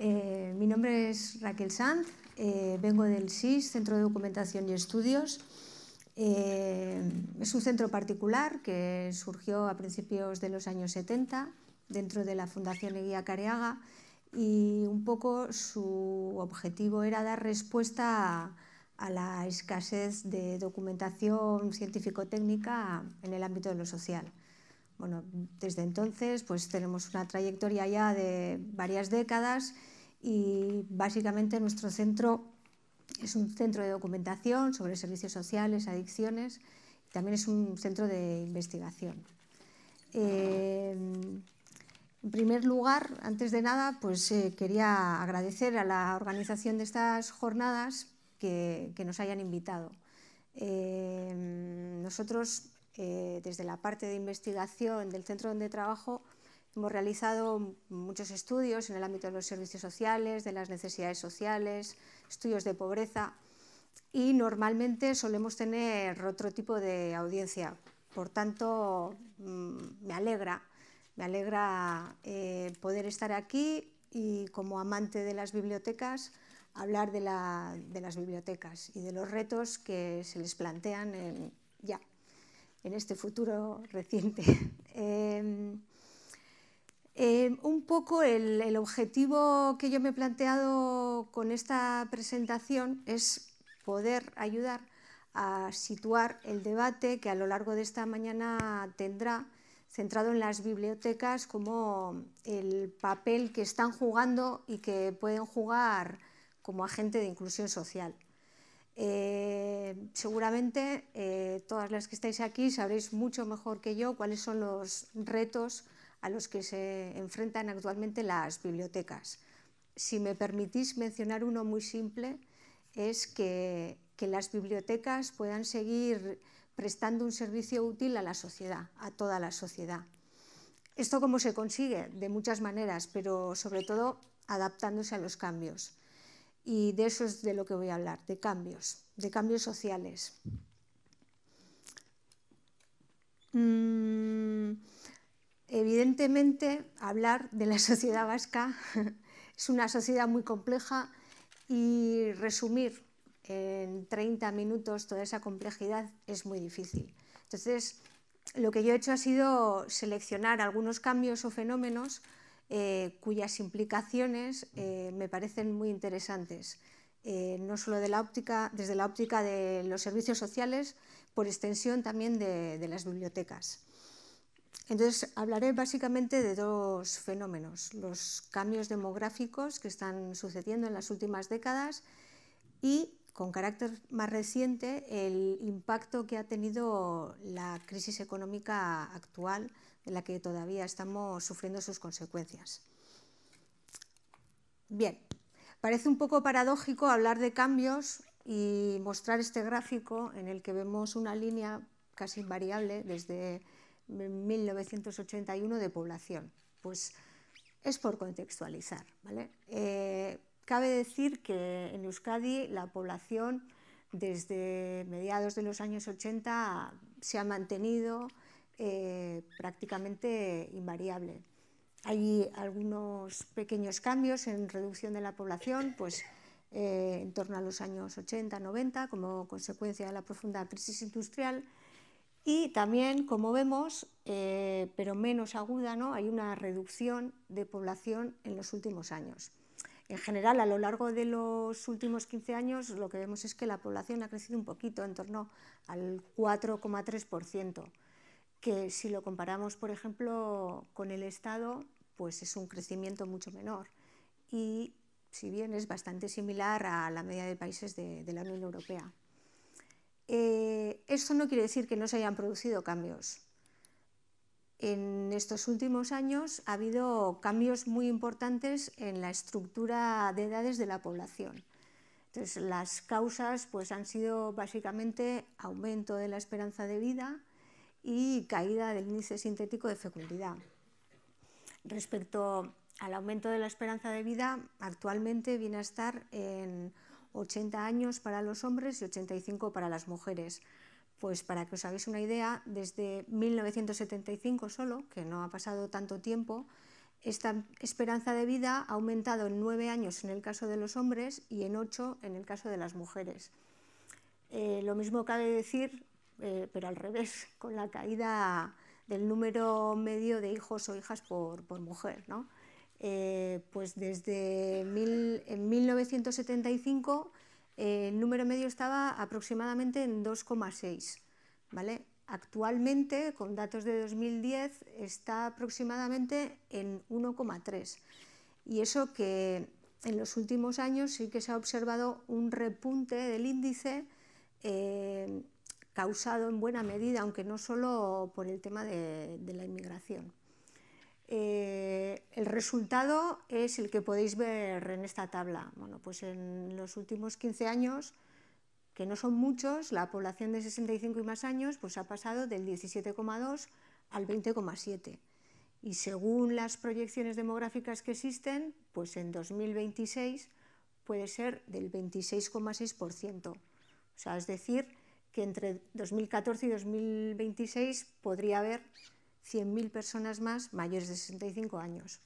Eh, mi nombre es Raquel Sanz, eh, vengo del SIS, Centro de Documentación y Estudios. Eh, es un centro particular que surgió a principios de los años 70 dentro de la Fundación Eguía Careaga y un poco su objetivo era dar respuesta a la escasez de documentación científico-técnica en el ámbito de lo social. Bueno, desde entonces pues tenemos una trayectoria ya de varias décadas y básicamente nuestro centro es un centro de documentación sobre servicios sociales, adicciones, y también es un centro de investigación. Eh, en primer lugar, antes de nada, pues eh, quería agradecer a la organización de estas jornadas que, nos hayan invitado. Eh, nosotros eh, desde la parte de investigación del centro donde trabajo, Hemos realizado muchos estudios en el ámbito de los servicios sociales, de las necesidades sociales, estudios de pobreza y normalmente solemos tener otro tipo de audiencia. Por tanto, mm, me alegra, me alegra eh, poder estar aquí y como amante de las bibliotecas, hablar de, las bibliotecas y de los retos que se les plantean ya en este futuro reciente. Em, em, un poco el, el, objetivo que yo me he planteado con esta presentación es poder ayudar a situar el debate que a lo largo de esta mañana tendrá centrado en las bibliotecas como el papel que están jugando y que pueden jugar como agente de inclusión social. Eh, seguramente eh, todas las que estáis aquí sabréis mucho mejor que yo cuáles son los retos a los que se enfrentan actualmente las bibliotecas. Si me permitís mencionar uno muy simple, es que, que las bibliotecas puedan seguir prestando un servicio útil a la sociedad, a toda la sociedad. ¿Esto cómo se consigue? De muchas maneras, pero sobre todo adaptándose a los cambios. Y de eso es de lo que voy a hablar, de cambios, de cambios sociales. Mm, evidentemente, hablar de la sociedad vasca es una sociedad muy compleja y resumir en 30 minutos toda esa complejidad es muy difícil. Entonces, lo que yo he hecho ha sido seleccionar algunos cambios o fenómenos eh, cuyas implicaciones eh, me parecen muy interesantes, eh, no solo desde la óptica de los servicios sociales, por extensión también de, de las bibliotecas. Entonces, hablaré básicamente de dos fenómenos, los cambios demográficos que están sucediendo en las últimas décadas y, con carácter más reciente, el impacto que ha tenido la crisis económica actual en la que todavía estamos sufriendo sus consecuencias. Bien, parece un poco paradójico hablar de cambios y mostrar este gráfico en el que vemos una línea casi invariable desde 1981 de población. Pues es por contextualizar. ¿vale? Eh, cabe decir que en Euskadi la población desde mediados de los años 80 se ha mantenido eh, prácticamente invariable. Hay algunos pequeños cambios en reducción de la población, pues eh, en torno a los años 80-90, como consecuencia de la profunda crisis industrial. Y también, como vemos, eh, pero menos aguda, ¿no? hay una reducción de población en los últimos años. En general, a lo largo de los últimos 15 años, lo que vemos es que la población ha crecido un poquito, en torno al 4,3% que si lo comparamos, por ejemplo, con el Estado, pues es un crecimiento mucho menor. Y si bien es bastante similar a la media de países de, la Unión Europea. Eh, Esto no quiere decir que no se hayan producido cambios. En estos últimos años ha habido cambios muy importantes en la estructura de edades de la población. Entonces, las causas pues, han sido básicamente aumento de la esperanza de vida, y caída del índice sintético de fecundidad. Respecto al aumento de la esperanza de vida, actualmente viene a estar en 80 años para los hombres y 85 para las mujeres. Pues para que os hagáis una idea, desde 1975 solo, que no ha pasado tanto tiempo, esta esperanza de vida ha aumentado en 9 años en el caso de los hombres y en 8 en el caso de las mujeres. Eh, lo mismo cabe decir eh, pero al revés, con la caída del número medio de hijos o hijas por, mujer. Eh, pues desde en 1975 eh, el número medio estaba aproximadamente en 2,6. ¿vale? Actualmente, con datos de 2010, está aproximadamente en 1,3. Y eso que en los últimos años sí que se ha observado un repunte del índice causado en buena medida, aunque no solo por el tema de, la inmigración. Eh, el resultado es el que podéis ver en esta tabla. Bueno, pues en los últimos 15 años, que no son muchos, la población de 65 y más años pues ha pasado del 17,2 al 20,7. Y según las proyecciones demográficas que existen, pues en 2026 puede ser del 26,6%. O sea, es decir, que entre 2014 y 2026 podría haber 100.000 personas más mayores de 65 años.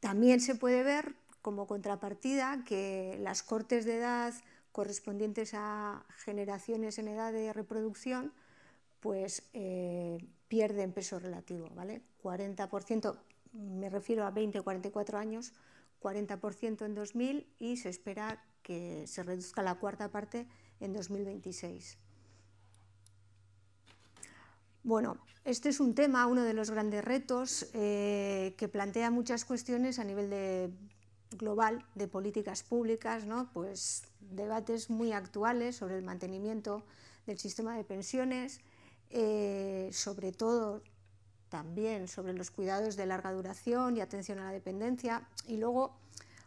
También se puede ver como contrapartida que las cortes de edad correspondientes a generaciones en edad de reproducción pues eh, pierden peso relativo, ¿vale? 40%, me refiero a 20-44 años, 40% en 2000 y se espera que se reduzca la cuarta parte en 2026. Bueno, este es un tema, uno de los grandes retos eh, que plantea muchas cuestiones a nivel de global de políticas públicas, pues debates muy actuales sobre el mantenimiento del sistema de pensiones, eh, sobre todo también sobre los cuidados de larga duración y atención a la dependencia. Y luego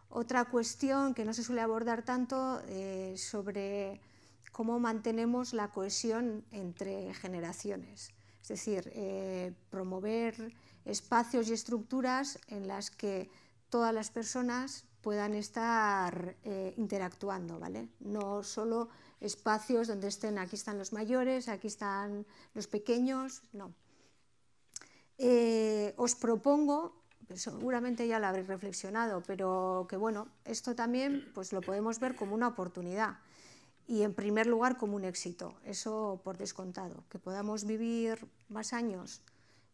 otra cuestión que no se suele abordar tanto eh, sobre cómo mantenemos la cohesión entre generaciones. Es decir, eh, promover espacios y estructuras en las que todas las personas puedan estar eh, interactuando, No solo espacios donde estén, aquí están los mayores, aquí están los pequeños, no. Eh, os propongo, seguramente ya lo habréis reflexionado, pero que bueno, esto también pues, lo podemos ver como una oportunidad y en primer lugar como un éxito, eso por descontado. Que podamos vivir más años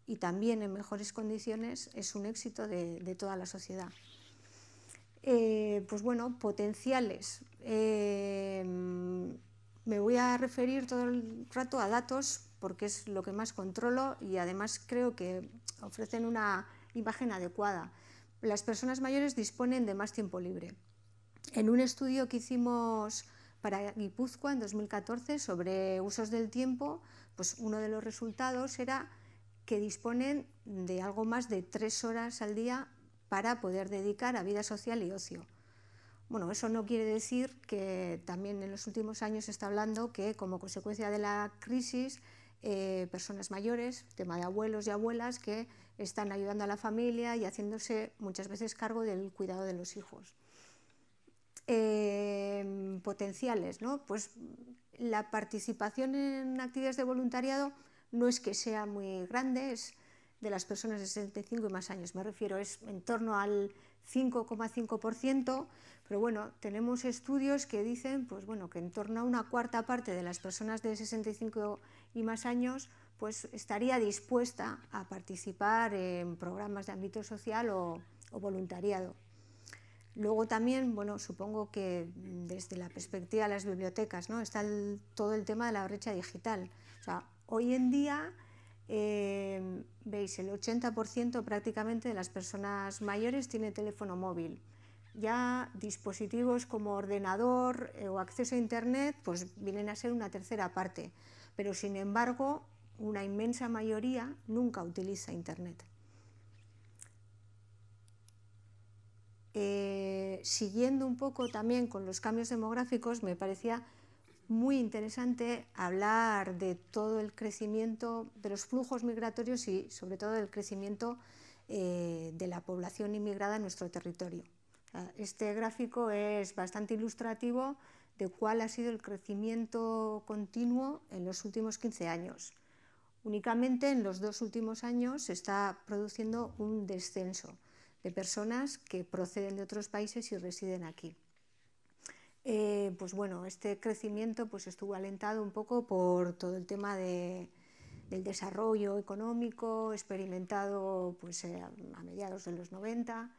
y también en mejores condiciones es un éxito de, toda la sociedad. Eh, pues bueno, potenciales. Eh, me voy a referir todo el rato a datos porque es lo que más controlo y además creo que ofrecen una imagen adecuada. Las personas mayores disponen de más tiempo libre. En un estudio que hicimos para Guipúzcoa en 2014 sobre usos del tiempo, pues uno de los resultados era que disponen de algo más de tres horas al día para poder dedicar a vida social y ocio. Bueno, eso no quiere decir que también en los últimos años se está hablando que como consecuencia de la crisis, eh, personas mayores, tema de abuelos y abuelas, que están ayudando a la familia y haciéndose muchas veces cargo del cuidado de los hijos. Eh, potenciales, ¿no? Pues la participación en actividades de voluntariado no es que sea muy grande, es de las personas de 65 y más años, me refiero, es en torno al 5,5%, pero bueno, tenemos estudios que dicen pues bueno, que en torno a una cuarta parte de las personas de 65 y más años pues estaría dispuesta a participar en programas de ámbito social o voluntariado. Luego también, bueno, supongo que desde la perspectiva de las bibliotecas, ¿no? Está todo el tema de la brecha digital. O sea, hoy en día eh, veis, el 80% prácticamente de las personas mayores tiene teléfono móvil. Ya dispositivos como ordenador eh, o acceso a internet, pues vienen a ser una tercera parte. Pero sin embargo, una inmensa mayoría nunca utiliza internet. Eh, siguiendo un poco también con los cambios demográficos, me parecía muy interesante hablar de todo el crecimiento de los flujos migratorios y sobre todo del crecimiento eh, de la población inmigrada en nuestro territorio. Este gráfico es bastante ilustrativo de cuál ha sido el crecimiento continuo en los últimos 15 años. Únicamente en los dos últimos años se está produciendo un descenso de personas que proceden de otros países y residen aquí. Eh, pues bueno, este crecimiento pues estuvo alentado un poco por todo el tema de, del desarrollo económico experimentado pues, eh, a mediados de los 90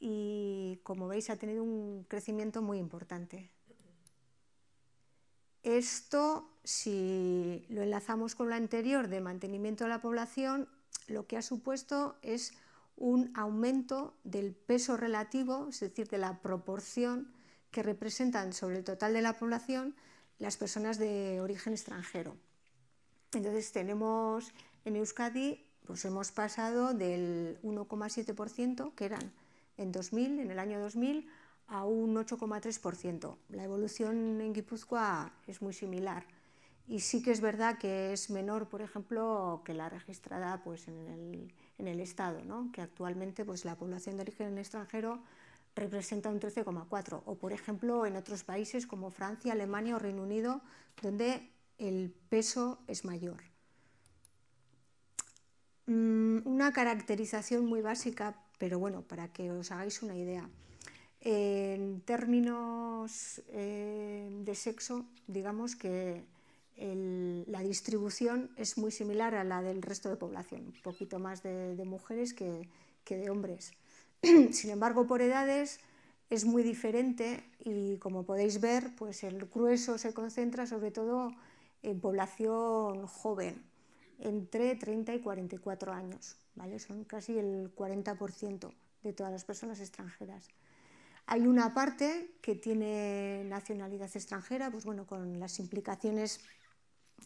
y como veis ha tenido un crecimiento muy importante. Esto, si lo enlazamos con lo anterior de mantenimiento de la población, lo que ha supuesto es un aumento del peso relativo, es decir, de la proporción que representan sobre el total de la población las personas de origen extranjero. Entonces tenemos en Euskadi, pues hemos pasado del 1,7% que eran en 2000, en el año 2000, a un 8,3%. La evolución en Guipúzcoa es muy similar. Y sí que es verdad que es menor, por ejemplo, que la registrada pues, en el en el Estado, que actualmente pues, la población de origen extranjero representa un 13,4%, o por ejemplo en otros países como Francia, Alemania o Reino Unido, donde el peso es mayor. Mm, una caracterización muy básica, pero bueno, para que os hagáis una idea. En términos eh, de sexo, digamos que la distribución es muy similar a la del resto de población, un poquito más de, mujeres que, de hombres. Sin embargo, por edades es muy diferente y como podéis ver, pues el grueso se concentra sobre todo en población joven, entre 30 y 44 años, ¿vale? Son casi el 40% de todas las personas extranjeras. Hay una parte que tiene nacionalidad extranjera, pues bueno, con las implicaciones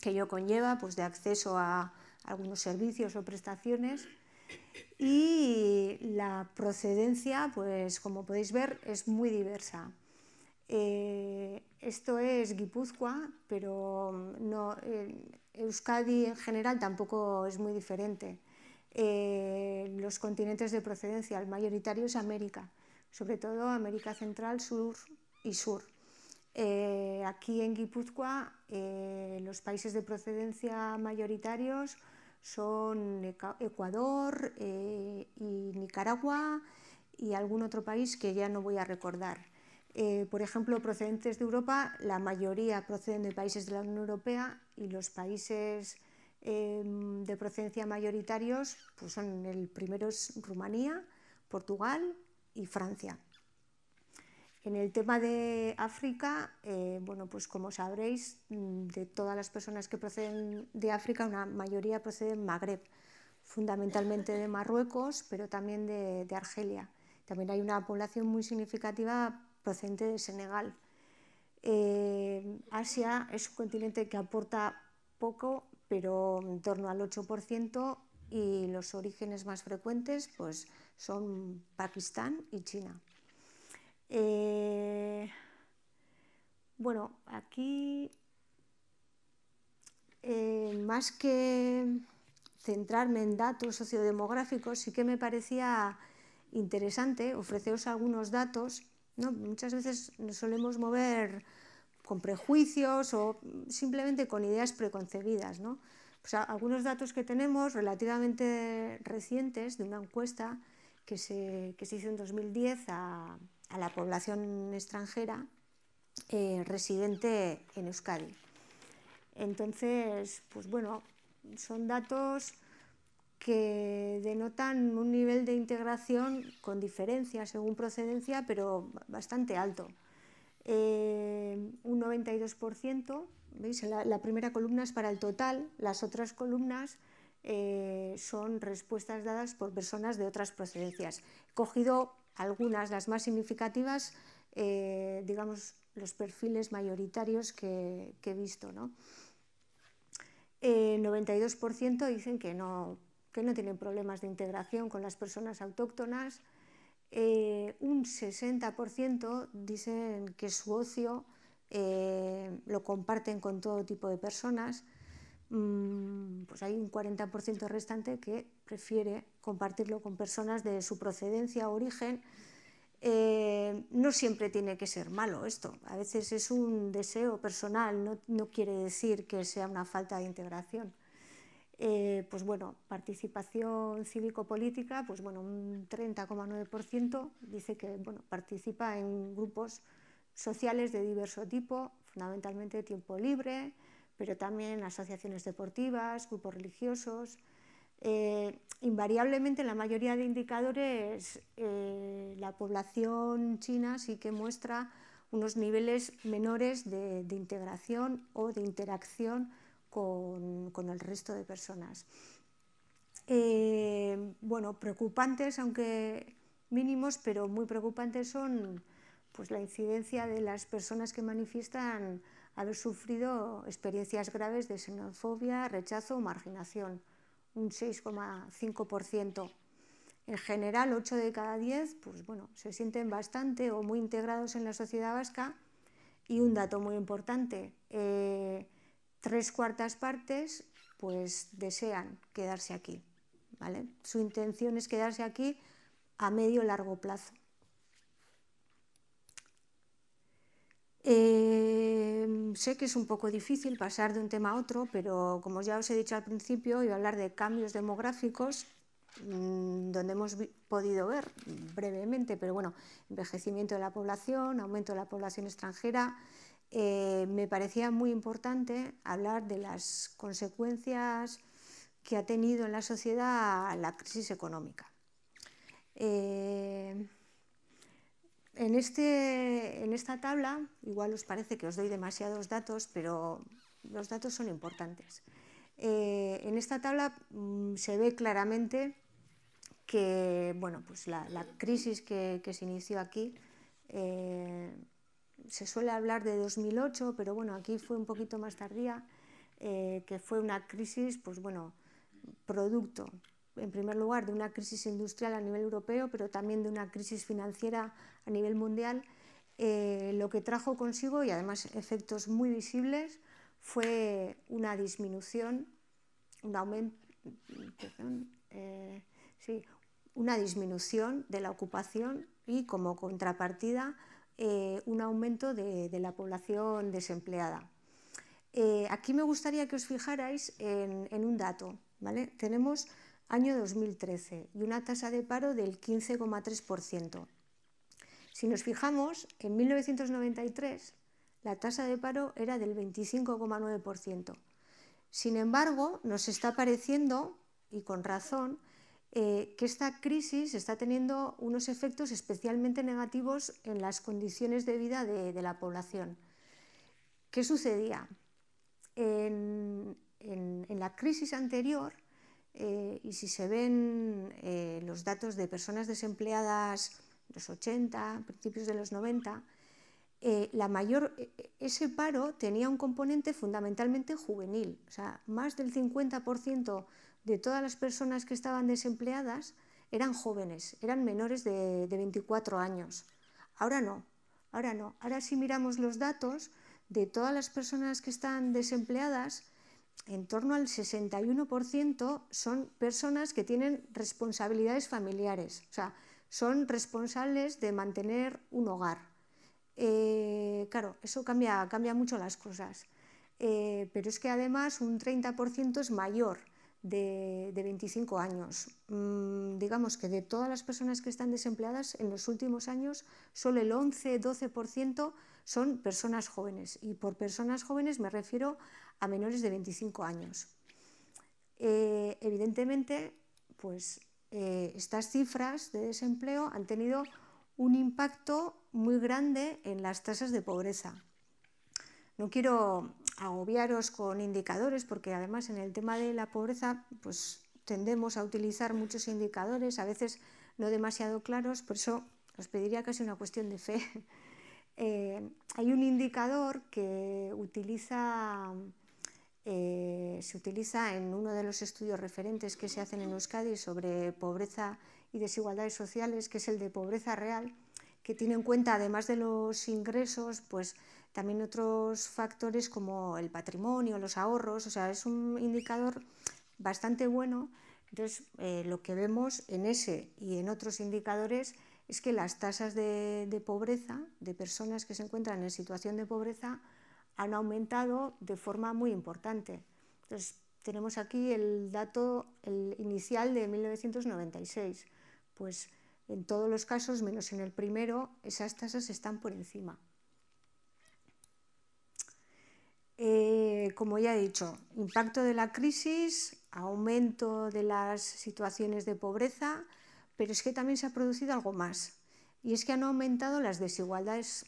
que ello conlleva, pues de acceso a algunos servicios o prestaciones. Y la procedencia, pues como podéis ver, es muy diversa. Eh, esto es Guipúzcoa, pero mm, no, eh, Euskadi en general tampoco es muy diferente. Eh, los continentes de procedencia, el mayoritario es América, sobre todo América Central, Sur y Sur. Eh, aquí en Guipúzcoa eh, los países de procedencia mayoritarios son Ecuador eh, y Nicaragua y algún otro país que ya no voy a recordar. por ejemplo, procedentes de Europa, la mayoría proceden de países de la Unión Europea y los países em, de procedencia mayoritarios pues son el primero es Rumanía, Portugal y Francia. En el tema de África, eh, bueno, pues como sabréis, mm, de todas las personas que proceden de África, una mayoría procede proceden Magreb, fundamentalmente de Marruecos, pero también de, Argelia. También hay una población muy significativa procedente de Senegal. Eh, Asia es un continente que aporta poco, pero en torno al 8%, y los orígenes más frecuentes pues, son Pakistán y China. Eh, bueno, aquí eh, más que centrarme en datos sociodemográficos, sí que me parecía interesante ofreceros algunos datos. ¿no? Muchas veces nos solemos mover con prejuicios o simplemente con ideas preconcebidas. algunos datos que tenemos relativamente recientes de una encuesta que se, que se hizo en 2010 a a la población extranjera eh, residente en Euskadi. Entonces, pues bueno, son datos que denotan un nivel de integración con diferencia según procedencia, pero bastante alto. Eh, un 92%, ¿veis? La, primera columna es para el total, las otras columnas eh, son respuestas dadas por personas de otras procedencias. He cogido algunas, las más significativas, eh, digamos, los perfiles mayoritarios que, he visto. ¿no? 92% eh, dicen que no, que no tienen problemas de integración con las personas autóctonas. Eh, un 60% dicen que su ocio lo comparten con todo tipo de personas Mm, pues hay un 40% restante que prefiere compartirlo con personas de su procedencia o origen. Eh, no siempre tiene que ser malo esto, a veces es un deseo personal, no, quiere decir que sea una falta de integración. Eh, pues bueno, participación cívico-política, pues bueno, un 30,9% dice que participa en grupos sociales de diverso tipo, fundamentalmente de tiempo libre, pero también asociaciones deportivas, grupos religiosos. Eh, invariablemente, en la mayoría de indicadores, eh, la población china sí que muestra unos niveles menores de, integración o de interacción con, el resto de personas. Eh, bueno, preocupantes, aunque mínimos, pero muy preocupantes son pues, la incidencia de las personas que manifiestan haber sufrido experiencias graves de xenofobia, rechazo o marginación, un 6,5%. En general, 8 de cada 10 pues, bueno, se sienten bastante o muy integrados en la sociedad vasca y un dato muy importante, eh, tres cuartas partes pues, desean quedarse aquí. ¿vale? Su intención es quedarse aquí a medio largo plazo. Em, sé que es un poco difícil pasar de un tema a otro, pero como ya os he dicho al principio, iba a hablar de cambios demográficos mm, donde hemos podido ver brevemente, pero bueno, envejecimiento de la población, aumento de la población extranjera, eh, me parecía muy importante hablar de las consecuencias que ha tenido en la sociedad la crisis económica. Eh, este, en, esta tabla, igual os parece que os doy demasiados datos, pero los datos son importantes. Eh, en esta tabla mm, se ve claramente que pues la, crisis que, se inició aquí, eh, se suele hablar de 2008, pero bueno, aquí fue un poquito más tardía, eh, que fue una crisis, pues bueno, producto en primer lugar, de una crisis industrial a nivel europeo, pero también de una crisis financiera a nivel mundial, eh, lo que trajo consigo, y además efectos muy visibles, fue una disminución, eh, una disminución de la ocupación y como contrapartida eh, un aumento de, la población desempleada. aquí me gustaría que os fijarais en, un dato. ¿vale? Tenemos año 2013 y una tasa de paro del 15,3%. Si nos fijamos, en 1993 la tasa de paro era del 25,9%. Sin embargo, nos está pareciendo, y con razón, eh, que esta crisis está teniendo unos efectos especialmente negativos en las condiciones de vida de, la población. ¿Qué sucedía? en, la crisis anterior, eh, y si se ven eh, los datos de personas desempleadas los 80, principios de los 90, eh, mayor, e, e, ese paro tenía un componente fundamentalmente juvenil. O sea, más del 50% de todas las personas que estaban desempleadas eran jóvenes, eran menores de 24 años. Ahora no, ahora no. Ahora si miramos los datos de todas las personas que están desempleadas, en torno al 61% son personas que tienen responsabilidades familiares, o sea, son responsables de mantener un hogar. Eh, claro, eso cambia, mucho las cosas. Eh, pero es que además un 30% es mayor, de, 25 años. Mm, digamos que de todas las personas que están desempleadas en los últimos años, solo el 11-12% son personas jóvenes. Y por personas jóvenes me refiero a menores de 25 años. Eh, evidentemente, pues eh, estas cifras de desempleo han tenido un impacto muy grande en las tasas de pobreza. No quiero agobiaros con indicadores, porque además en el tema de la pobreza, pues tendemos a utilizar muchos indicadores, a veces no demasiado claros, por eso os pediría casi una cuestión de fe. Eh, hay un indicador que utiliza, eh, se utiliza en uno de los estudios referentes que se hacen en Euskadi sobre pobreza y desigualdades sociales, que es el de pobreza real, que tiene en cuenta, además de los ingresos, pues también otros factores como el patrimonio, los ahorros, o sea, es un indicador bastante bueno. Entonces, eh, lo que vemos en ese y en otros indicadores es que las tasas de, de pobreza, de personas que se encuentran en situación de pobreza, han aumentado de forma muy importante. Entonces, tenemos aquí el dato el inicial de 1996. Pues en todos los casos, menos en el primero, esas tasas están por encima. Eh, como ya he dicho, impacto de la crisis, aumento de las situaciones de pobreza, pero es que también se ha producido algo más, y es que han aumentado las desigualdades.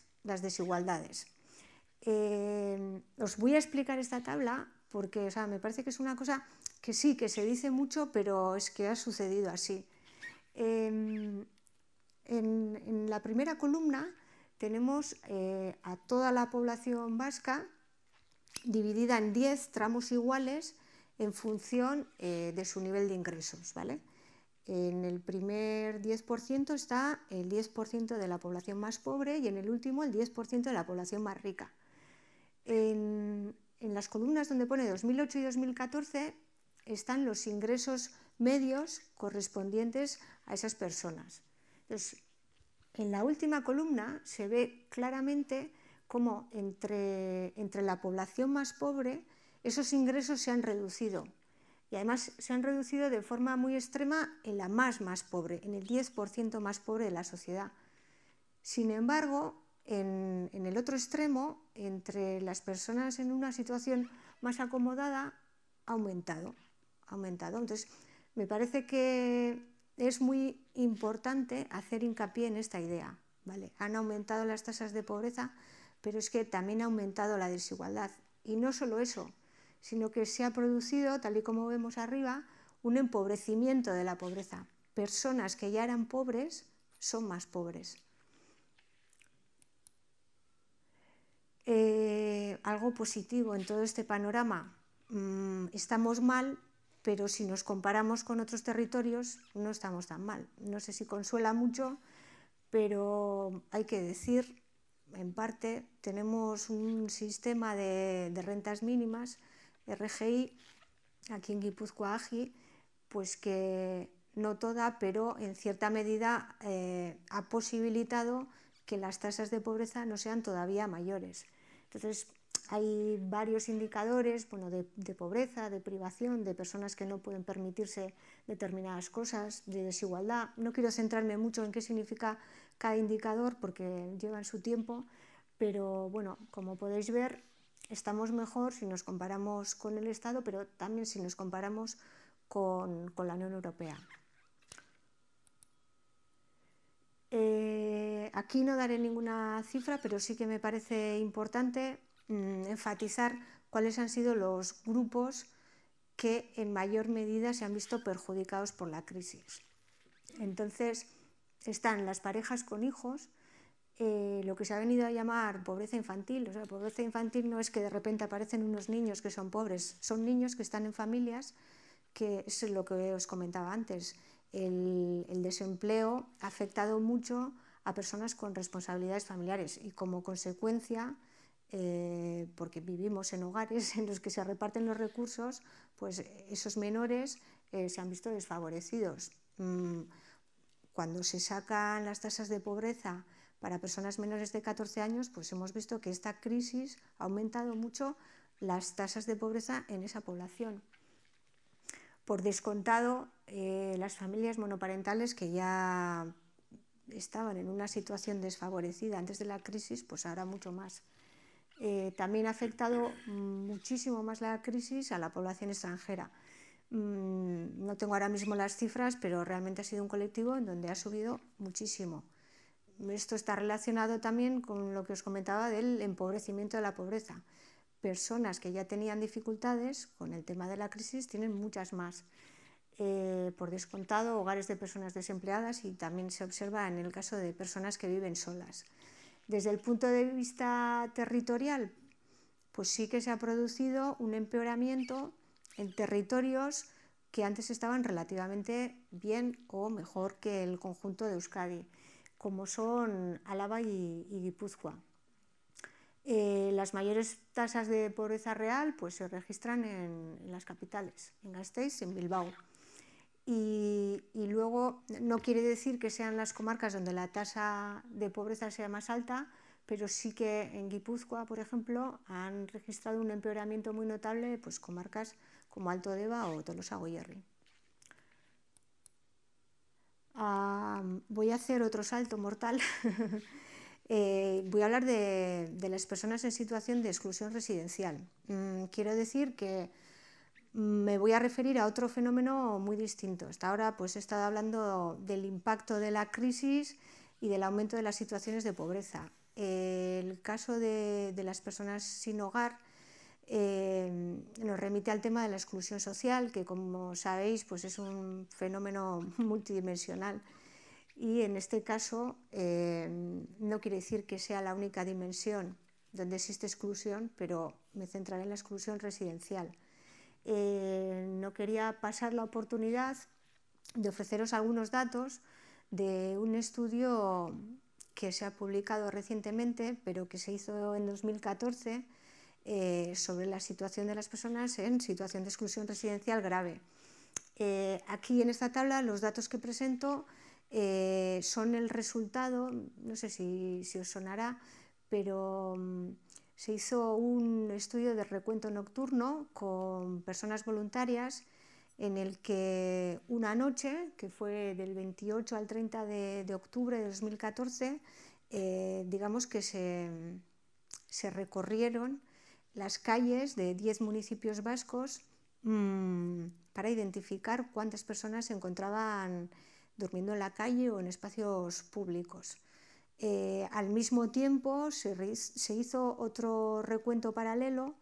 Eh, os voy a explicar esta tabla porque me parece que es una cosa que sí, que se dice mucho, pero es que ha sucedido así. Em, en, la primera columna tenemos eh, a toda la población vasca dividida en 10 tramos iguales en función eh, de su nivel de ingresos. En el primer 10% está el 10% de la población más pobre y en el último el 10% de la población más rica. En, las columnas donde pone 2008 y 2014 están los ingresos medios correspondientes a esas personas. en la última columna se ve claramente como entre, la población más pobre esos ingresos se han reducido. Y además se han reducido de forma muy extrema en la más más pobre, en el 10% más pobre de la sociedad. Sin embargo, en, el otro extremo, entre las personas en una situación más acomodada, ha aumentado. aumentado. Entonces, me parece que es muy importante hacer hincapié en esta idea. Han aumentado las tasas de pobreza, pero es que también ha aumentado la desigualdad. Y no solo eso, sino que se ha producido, tal y como vemos arriba, un empobrecimiento de la pobreza. Personas que ya eran pobres son más pobres. Eh, algo positivo en todo este panorama. Mm, estamos mal, pero si nos comparamos con otros territorios, no estamos tan mal. No sé si consuela mucho, pero hay que decir en parte tenemos un sistema de, rentas mínimas, RGI, aquí en Guipúzcoa pues que no toda, pero en cierta medida eh, ha posibilitado que las tasas de pobreza no sean todavía mayores. Entonces, hay varios indicadores bueno, de, pobreza, de privación, de personas que no pueden permitirse determinadas cosas, de desigualdad. No quiero centrarme mucho en qué significa cada indicador porque llevan su tiempo, pero bueno, como podéis ver, estamos mejor si nos comparamos con el Estado, pero también si nos comparamos con, la Unión Europea. Eh, aquí no daré ninguna cifra, pero sí que me parece importante mm, enfatizar cuáles han sido los grupos que en mayor medida se han visto perjudicados por la crisis. Entonces, están las parejas con hijos, eh, lo que se ha venido a llamar pobreza infantil. O sea, pobreza infantil no es que de repente aparecen unos niños que son pobres, son niños que están en familias, que es lo que os comentaba antes. El, desempleo ha afectado mucho a personas con responsabilidades familiares y como consecuencia, eh, porque vivimos en hogares en los que se reparten los recursos, pues esos menores eh, se han visto desfavorecidos. Mm, cuando se sacan las tasas de pobreza para personas menores de 14 años, pues hemos visto que esta crisis ha aumentado mucho las tasas de pobreza en esa población. Por descontado, eh, las familias monoparentales que ya estaban en una situación desfavorecida antes de la crisis, pues ahora mucho más. Eh, también ha afectado muchísimo más la crisis a la población extranjera. Mm, no tengo ahora mismo las cifras, pero realmente ha sido un colectivo en donde ha subido muchísimo. Esto está relacionado también con lo que os comentaba del empobrecimiento de la pobreza. Personas que ya tenían dificultades con el tema de la crisis tienen muchas más. Eh, por descontado, hogares de personas desempleadas y también se observa en el caso de personas que viven solas. Desde el punto de vista territorial, pues sí que se ha producido un empeoramiento en territorios que antes estaban relativamente bien o mejor que el conjunto de Euskadi, como son Álava y, Guipúzcoa. Eh, las mayores tasas de pobreza real pues, se registran en, las capitales, en Gasteiz en Bilbao. Y, y, luego no quiere decir que sean las comarcas donde la tasa de pobreza sea más alta, pero sí que en Guipúzcoa, por ejemplo, han registrado un empeoramiento muy notable, pues comarcas como Alto Deva o Tolosa Goyerri. Ah, voy a hacer otro salto mortal. Eh, voy a hablar de, las personas en situación de exclusión residencial. Mm, quiero decir que mm, me voy a referir a otro fenómeno muy distinto. Hasta ahora pues, he estado hablando del impacto de la crisis y del aumento de las situaciones de pobreza. Eh, el caso de las personas sin hogar eh, nos remite al tema de la exclusión social, que como sabéis pues es un fenómeno multidimensional y en este caso eh, no quiere decir que sea la única dimensión donde existe exclusión, pero me centraré en la exclusión residencial. Eh, no quería pasar la oportunidad de ofreceros algunos datos de un estudio que se ha publicado recientemente, pero que se hizo en 2014 eh, sobre la situación de las personas en situación de exclusión residencial grave. Eh, aquí en esta tabla los datos que presento eh, son el resultado, no sé si, os sonará, pero mm, se hizo un estudio de recuento nocturno con personas voluntarias en el que una noche, que fue del 28 al 30 de, octubre de 2014, digamos que se recorrieron las calles de 10 municipios vascos mm, para identificar cuántas personas se encontraban durmiendo en la calle o en espacios públicos. Eh, al mismo tiempo se, hizo otro recuento paralelo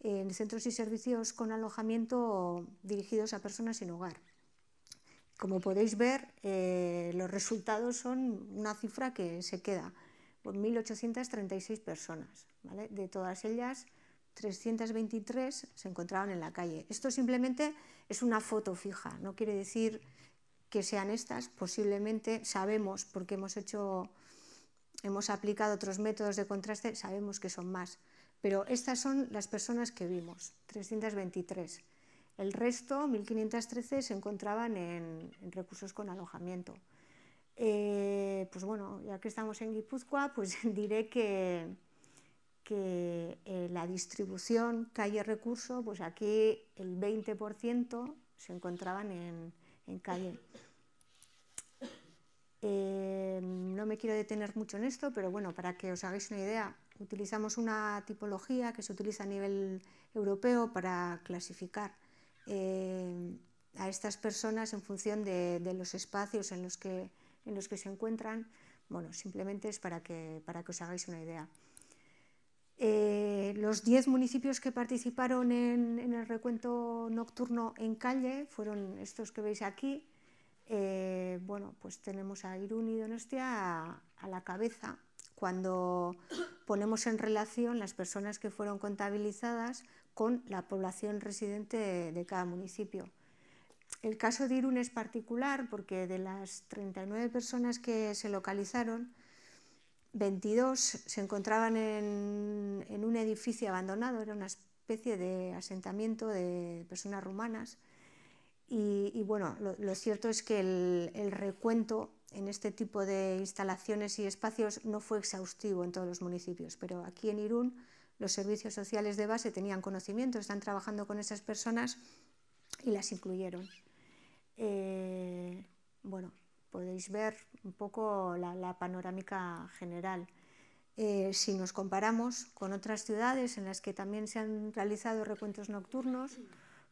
en centros y servicios con alojamiento dirigidos a personas sin hogar. Como podéis ver, eh, los resultados son una cifra que se queda, 1.836 personas, de todas ellas 323 se encontraban en la calle. Esto simplemente es una foto fija, no quiere decir que sean estas, posiblemente sabemos, porque hemos hecho, hemos aplicado otros métodos de contraste, sabemos que son más, pero estas son las personas que vimos, 323. El resto, 1513, se encontraban en, recursos con alojamiento. Eh, pues bueno, ya que estamos en Guipúzcoa, pues diré que, que eh, la distribución calle-recurso, pues aquí el 20% se encontraban en, calle. Eh, no me quiero detener mucho en esto, pero bueno, para que os hagáis una idea, utilizamos una tipología que se utiliza a nivel europeo para clasificar eh, a estas personas en función de, los espacios en los, que, en los que se encuentran. Bueno, simplemente es para para que os hagáis una idea. Eh, los 10 municipios que participaron en, el recuento nocturno en calle fueron estos que veis aquí. Eh, bueno, pues tenemos a Irún y Donostia a, la cabeza. Cuando ponemos en relación las personas que fueron contabilizadas con la población residente de cada municipio. El caso de Irún es particular porque de las 39 personas que se localizaron, 22 se encontraban en, un edificio abandonado, era una especie de asentamiento de personas rumanas. Y, bueno, lo, cierto es que el, recuento en este tipo de instalaciones y espacios no fue exhaustivo en todos los municipios, pero aquí en Irún los servicios sociales de base tenían conocimiento, están trabajando con esas personas y las incluyeron. Eh, bueno, podéis ver un poco la, panorámica general. Eh, si nos comparamos con otras ciudades en las que también se han realizado recuentos nocturnos,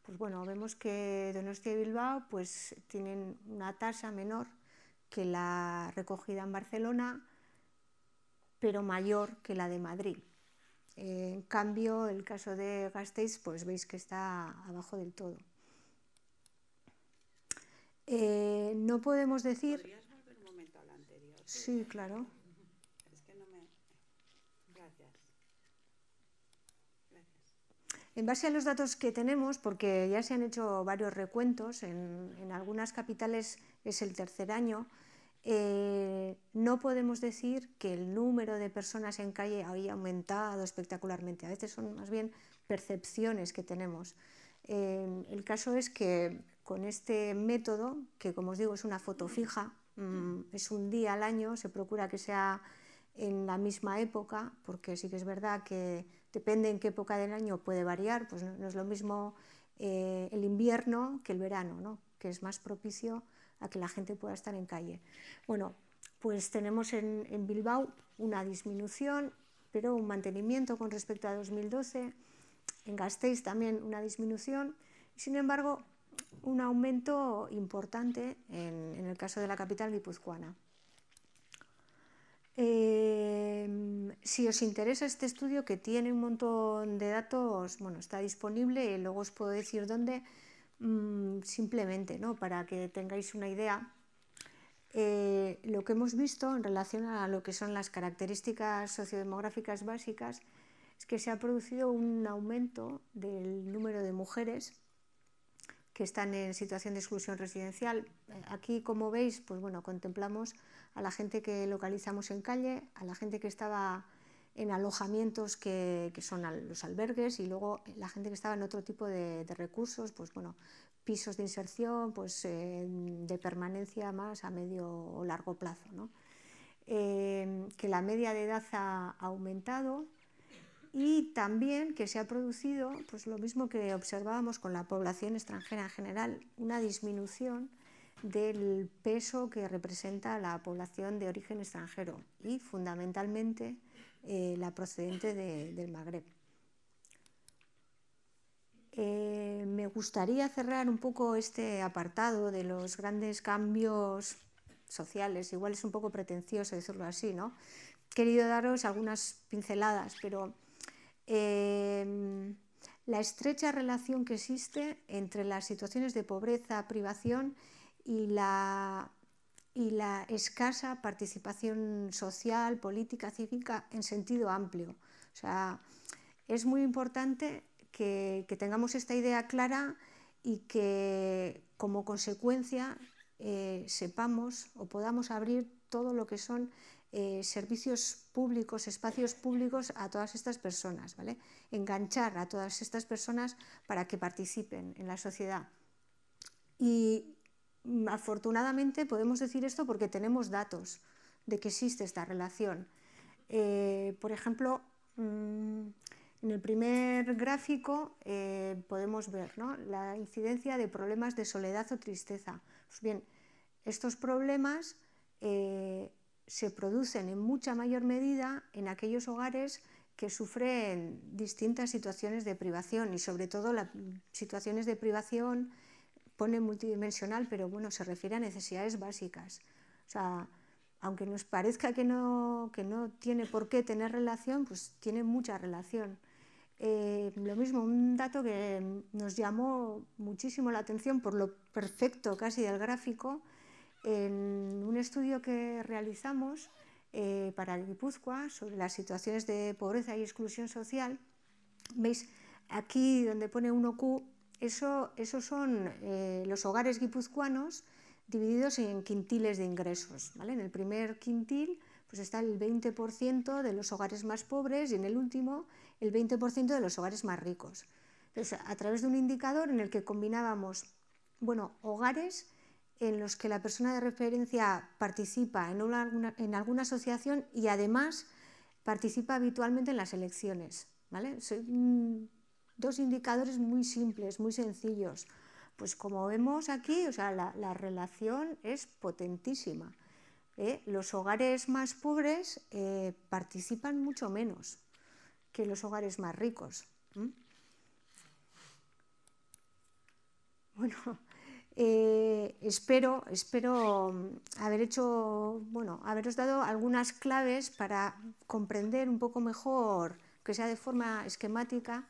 pues bueno, vemos que Donostia y Bilbao pues, tienen una tasa menor que la recogida en Barcelona, pero mayor que la de Madrid. Eh, en cambio, el caso de Gasteiz, pues veis que está abajo del todo. Eh, no podemos decir. volver momento Sí, claro. Gracias. Gracias. En base a los datos que tenemos, porque ya se han hecho varios recuentos, en, algunas capitales es el tercer año, eh, no podemos decir que el número de personas en calle haya aumentado espectacularmente. A veces son más bien percepciones que tenemos. Eh, el caso es que con este método, que como os digo es una foto fija, mm, es un día al año, se procura que sea en la misma época, porque sí que es verdad que depende en qué época del año puede variar, pues no, es lo mismo eh, el invierno que el verano, ¿no? que es más propicio a que la gente pueda estar en calle. Bueno, pues tenemos en, en Bilbao una disminución, pero un mantenimiento con respecto a 2012, en Gasteiz también una disminución, sin embargo, un aumento importante en, el caso de la capital guipuzcoana. Eh, si os interesa este estudio que tiene un montón de datos, bueno, está disponible, y luego os puedo decir dónde, mm, simplemente, ¿no? Para que tengáis una idea. Eh, lo que hemos visto en relación a lo que son las características sociodemográficas básicas es que se ha producido un aumento del número de mujeres que están en situación de exclusión residencial. Eh, aquí, como veis, pues bueno, contemplamos a la gente que localizamos en calle, a la gente que estaba en alojamientos que, son los albergues y luego la gente que estaba en otro tipo de, recursos, pues bueno, pisos de inserción, pues eh, de permanencia más a medio o largo plazo, eh, que la media de edad ha aumentado, y también que se ha producido, pues lo mismo que observábamos con la población extranjera en general, una disminución del peso que representa la población de origen extranjero y fundamentalmente eh, la procedente del Magreb. Eh, me gustaría cerrar un poco este apartado de los grandes cambios sociales, igual es un poco pretencioso decirlo así, ¿no? He querido daros algunas pinceladas, pero Em, la estrecha relación que existe entre las situaciones de pobreza, privación y la, escasa participación social, política, cívica en sentido amplio. sea, es muy importante que, tengamos esta idea clara y que como consecuencia eh, sepamos o podamos abrir todo lo que son eh, servicios públicos, espacios públicos a todas estas personas, ¿vale? Enganchar a todas estas personas para que participen en la sociedad. Y mm, afortunadamente podemos decir esto porque tenemos datos de que existe esta relación. Eh, por ejemplo, mm, en el primer gráfico eh, podemos ver la incidencia de problemas de soledad o tristeza. Pues bien, estos problemas se producen en mucha mayor medida en aquellos hogares que sufren distintas situaciones de privación y sobre todo las situaciones de privación pone multidimensional, pero bueno, se refiere a necesidades básicas. O sea, aunque nos parezca que no, tiene por qué tener relación, pues tiene mucha relación. Eh, lo mismo, un dato que nos llamó muchísimo la atención por lo perfecto casi del gráfico, en un estudio que realizamos eh, para el Guipúzcoa sobre las situaciones de pobreza y exclusión social, veis aquí donde pone 1Q, esos son eh, los hogares guipuzcoanos divididos en quintiles de ingresos. En el primer quintil pues está el 20% de los hogares más pobres y en el último el 20% de los hogares más ricos. Entonces, a través de un indicador en el que combinábamos bueno, hogares en los que la persona de referencia participa en, en alguna asociación y además participa habitualmente en las elecciones. Son mm, dos indicadores muy simples, muy sencillos. Pues como vemos aquí, o sea, la, relación es potentísima. ¿eh? Los hogares más pobres eh, participan mucho menos que los hogares más ricos. Bueno, eh, espero, espero mm, haber hecho, bueno, haberos dado algunas claves para comprender un poco mejor, que sea de forma esquemática,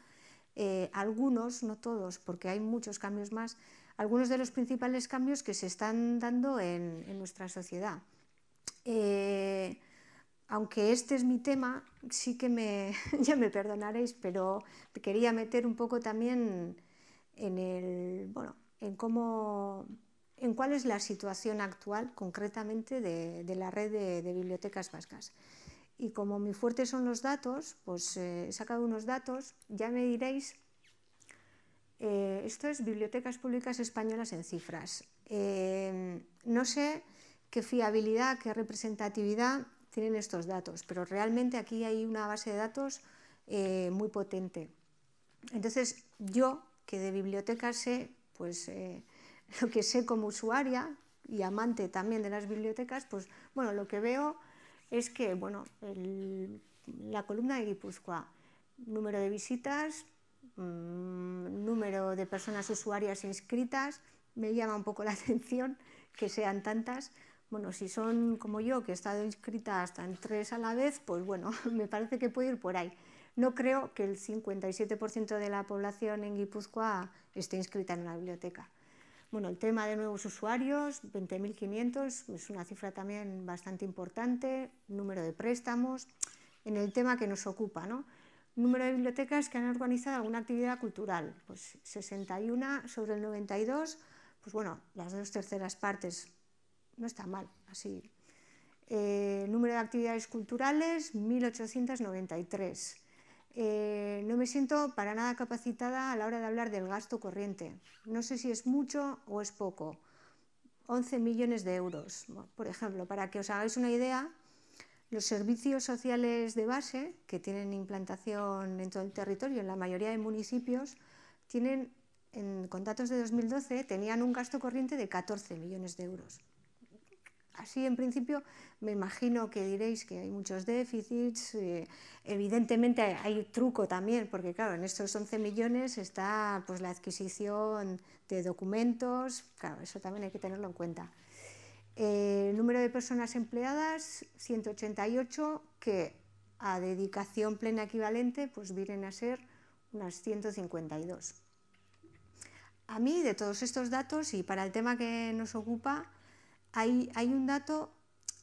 eh, algunos, no todos, porque hay muchos cambios más, algunos de los principales cambios que se están dando en, nuestra sociedad. Eh, aunque este es mi tema, sí que me, ya me perdonaréis, pero quería meter un poco también en el, bueno, en cuál es la situación actual concretamente de, la red de, bibliotecas vascas. Y como mi fuerte son los datos, pues eh, he sacado unos datos, ya me diréis, eh, esto es Bibliotecas Públicas Españolas en cifras. Eh, no sé qué fiabilidad, qué representatividad tienen estos datos, pero realmente aquí hay una base de datos muy potente. Entonces, yo que de bibliotecas sé pues eh, lo que sé como usuaria y amante también de las bibliotecas, pues bueno, lo que veo es que, bueno, la columna de Guipúzcoa, número de visitas, mm, número de personas usuarias inscritas, me llama un poco la atención que sean tantas. Bueno, si son como yo, que he estado inscrita hasta en tres a la vez, pues bueno, me parece que puedo ir por ahí. No creo que el 57% de la población en Guipúzcoa esté inscrita en una biblioteca. Bueno, el tema de nuevos usuarios, 20.500, es una cifra también bastante importante, número de préstamos, en el tema que nos ocupa, ¿no? Número de bibliotecas que han organizado alguna actividad cultural, pues 61 sobre el 92, pues bueno, las dos terceras partes, no está mal, así. Eh, número de actividades culturales, 1893. Eh, no me siento para nada capacitada a la hora de hablar del gasto corriente. No sé si es mucho o es poco. 11 millones de euros, por ejemplo. Para que os hagáis una idea, los servicios sociales de base, que tienen implantación en todo el territorio, en la mayoría de municipios, tienen, con datos de 2012, tenían un gasto corriente de 14 millones de euros. Así, en principio, me imagino que diréis que hay muchos déficits, eh, evidentemente hay, truco también, porque claro, en estos 11 millones está pues, la adquisición de documentos, claro, eso también hay que tenerlo en cuenta. el número de personas empleadas, 188, que a dedicación plena equivalente, pues vienen a ser unas 152. A mí, de todos estos datos y para el tema que nos ocupa, hay, un dato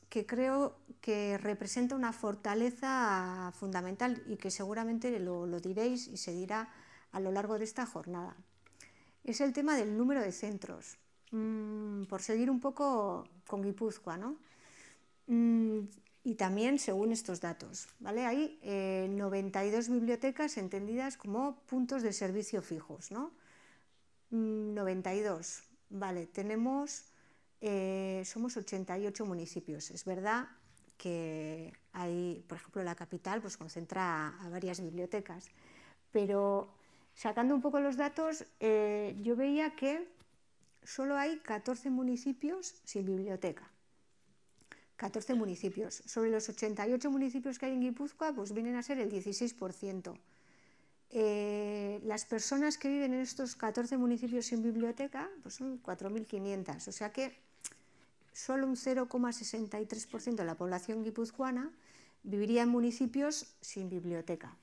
que creo que representa una fortaleza fundamental y que seguramente lo, diréis y se dirá a lo largo de esta jornada. Es el tema del número de centros, mm, por seguir un poco con Guipúzcoa, ¿no? Mm, y también según estos datos, ¿vale? Hay 92 eh, bibliotecas entendidas como puntos de servicio fijos, ¿no? 92, mm, ¿vale? Tenemos eh, somos 88 municipios. Es verdad que hay, por ejemplo, la capital pues concentra a, varias bibliotecas, pero sacando un poco los datos, eh, yo veía que solo hay 14 municipios sin biblioteca. 14 municipios. Sobre los 88 municipios que hay en Guipúzcoa, pues vienen a ser el 16%. Eh, las personas que viven en estos 14 municipios sin biblioteca pues son 4.500, o sea que solo un 0,63% de la población guipuzcoana viviría en municipios sin biblioteca.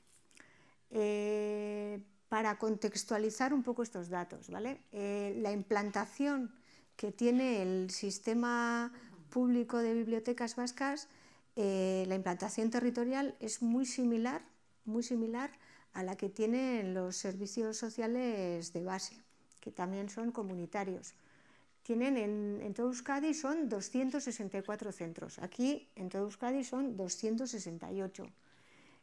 Eh, para contextualizar un poco estos datos, eh, la implantación que tiene el sistema público de bibliotecas vascas, eh, la implantación territorial es muy similar, muy similar a la que tienen los servicios sociales de base, que también son comunitarios tienen en, todo Euskadi son 264 centros. Aquí en todo Euskadi son 268.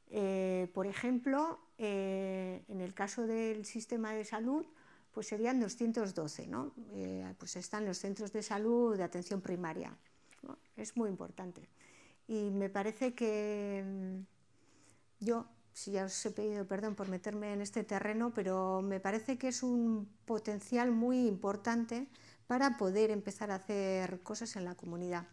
Eh, por ejemplo, eh, en el caso del sistema de salud, pues serían 212, ¿no? Eh, pues están los centros de salud de atención primaria. Es muy importante. Y me parece que mm, yo, si ya os he pedido perdón por meterme en este terreno, pero me parece que es un potencial muy importante para poder empezar a hacer cosas en la comunidad.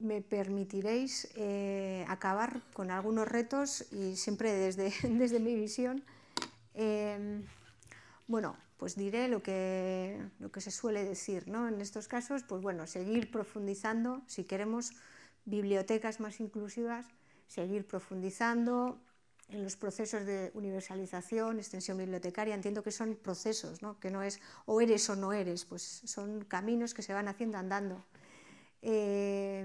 Me permitiréis eh, acabar con algunos retos y siempre desde, mi visión. Em, bueno, pues diré lo que, se suele decir, En estos casos, pues bueno, seguir profundizando, si queremos bibliotecas más inclusivas, seguir profundizando, en los procesos de universalización, extensión bibliotecaria, entiendo que son procesos, ¿no? que no es o eres o no eres, pues son caminos que se van haciendo andando. Eh,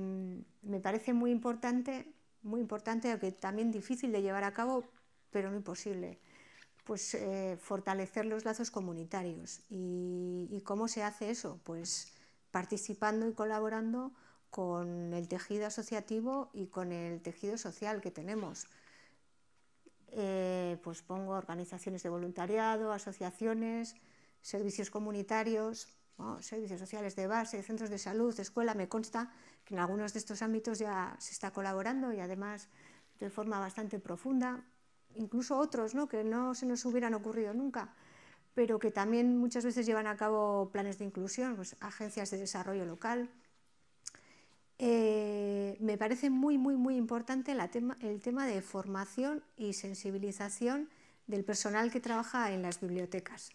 me parece muy importante, muy importante, aunque también difícil de llevar a cabo, pero muy imposible, pues eh, fortalecer los lazos comunitarios. Y, ¿Y cómo se hace eso? Pues participando y colaborando con el tejido asociativo y con el tejido social que tenemos. Eh, pues pongo organizaciones de voluntariado, asociaciones, servicios comunitarios, servicios sociales de base, centros de salud, escuela. Me consta que en algunos de estos ámbitos ya se está colaborando y además de forma bastante profunda, incluso otros ¿no? que no se nos hubieran ocurrido nunca, pero que también muchas veces llevan a cabo planes de inclusión, pues, agencias de desarrollo local, eh, me parece muy, muy, muy importante el tema de formación y sensibilización del personal que trabaja en las bibliotecas.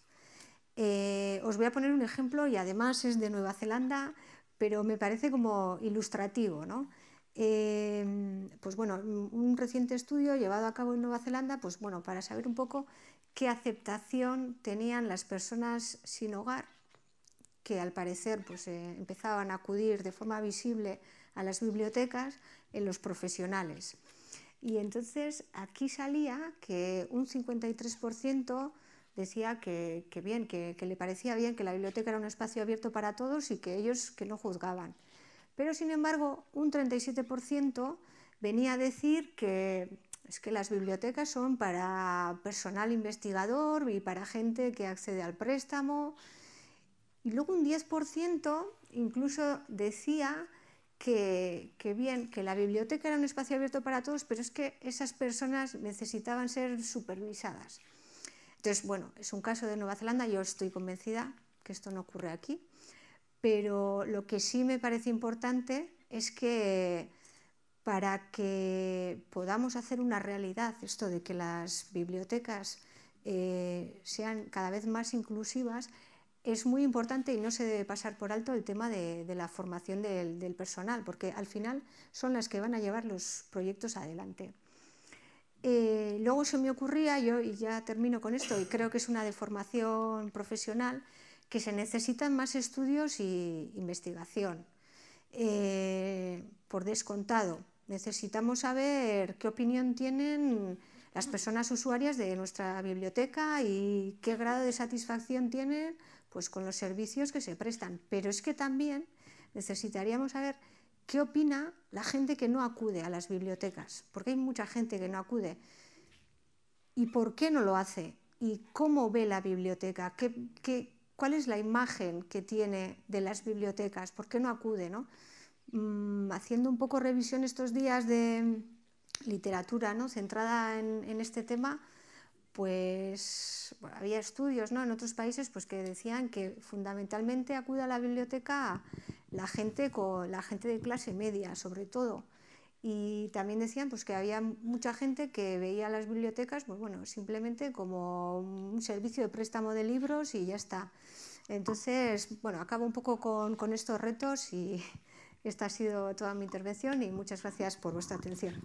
Eh, os voy a poner un ejemplo y además es de Nueva Zelanda, pero me parece como ilustrativo. ¿no? Eh, pues bueno, un reciente estudio llevado a cabo en Nueva Zelanda, pues bueno, para saber un poco qué aceptación tenían las personas sin hogar que al parecer pues, eh, empezaban a acudir de forma visible a las bibliotecas en eh, los profesionales. Y entonces aquí salía que un 53% decía que, bien, que, que, le parecía bien que la biblioteca era un espacio abierto para todos y que ellos que no juzgaban. Pero sin embargo, un 37% venía a decir que es que las bibliotecas son para personal investigador y para gente que accede al préstamo, y luego un 10% incluso decía que, bien, que la biblioteca era un espacio abierto para todos, pero es que esas personas necesitaban ser supervisadas. Entonces, bueno, es un caso de Nueva Zelanda, yo estoy convencida que esto no ocurre aquí, pero lo que sí me parece importante es que para que podamos hacer una realidad esto de que las bibliotecas eh, sean cada vez más inclusivas, es muy importante y no se debe pasar por alto el tema de, la formación del, personal, porque al final son las que van a llevar los proyectos adelante. Eh, luego se me ocurría, yo, y ya termino con esto, y creo que es una deformación profesional, que se necesitan más estudios e investigación. Eh, por descontado, necesitamos saber qué opinión tienen las personas usuarias de nuestra biblioteca y qué grado de satisfacción tienen pues, con los servicios que se prestan. Pero es que también necesitaríamos saber qué opina la gente que no acude a las bibliotecas, porque hay mucha gente que no acude. ¿Y por qué no lo hace? ¿Y cómo ve la biblioteca? ¿Qué, qué cuál es la imagen que tiene de las bibliotecas? ¿Por qué no acude? ¿no? Mm, haciendo un poco revisión estos días de, literatura ¿no? centrada en, este tema, pues había estudios ¿no? en otros países pues, que decían que fundamentalmente acude a la biblioteca la gente, con, la gente de clase media, sobre todo. Y también decían pues, que había mucha gente que veía las bibliotecas pues, bueno, simplemente como un servicio de préstamo de libros y ya está. Entonces, bueno, acabo un poco con estos retos y, esta ha sido toda mi intervención y muchas gracias por vuestra atención.